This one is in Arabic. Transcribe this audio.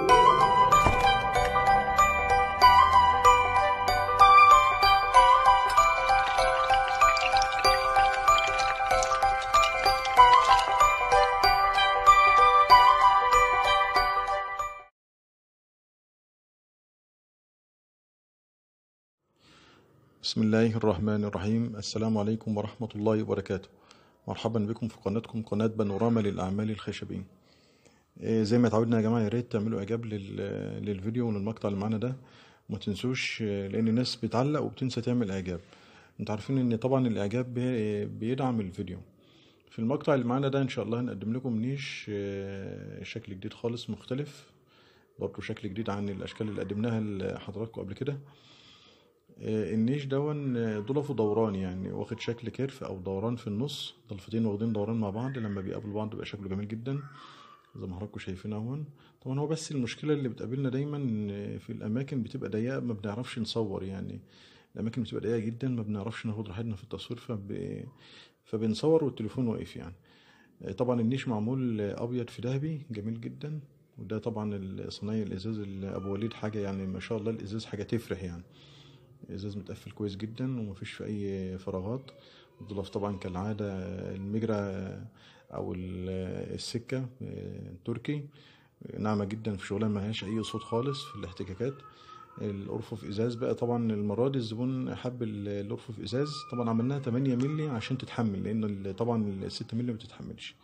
بسم الله الرحمن الرحيم السلام عليكم ورحمة الله وبركاته مرحبا بكم في قناتكم قناة بانوراما للأعمال الخشبية إيه، زي ما اتعودنا يا جماعه يا ريت تعملوا اعجاب للفيديو وللمقطع اللي معانا ده ما تنسوش لان الناس بتعلق وبتنسى تعمل اعجاب انتوا عارفين ان طبعا الاعجاب بيدعم الفيديو في المقطع اللي معانا ده ان شاء الله هنقدم لكم نيش آه، شكل جديد خالص مختلف برضه شكل جديد عن الاشكال اللي قدمناها لحضراتكم قبل كده آه، النيش دون ضلفه آه، دوران يعني واخد شكل كيرف او دوران في النص ضلفتين واخدين دوران مع بعض لما بيقابلوا بعض بيبقى شكله جميل جدا زي ما حضراتكم شايفين اهون طبعا هو بس المشكله اللي بتقابلنا دايما في الاماكن بتبقى ضيقه ما بنعرفش نصور يعني الاماكن بتبقى ضيقه جدا ما بنعرفش ناخد راحتنا في التصوير فب... فبنصور والتليفون واقف يعني طبعا النيش معمول ابيض في ذهبي جميل جدا وده طبعا الصناعي الازاز ابو وليد حاجه يعني ما شاء الله الازاز حاجه تفرح يعني الازاز متقفل كويس جدا ومفيش في اي فراغات الظلاف طبعا كالعاده المجرى او السكه التركي آه، ناعمه جدا في شغلها ملهاش اي صوت خالص في الاحتكاكات الارفف ازاز بقى طبعا المره دي الزبون حب الارفف ازاز طبعا عملناها 8 مللي عشان تتحمل لان طبعا ال 6 مللي ما بتتحملش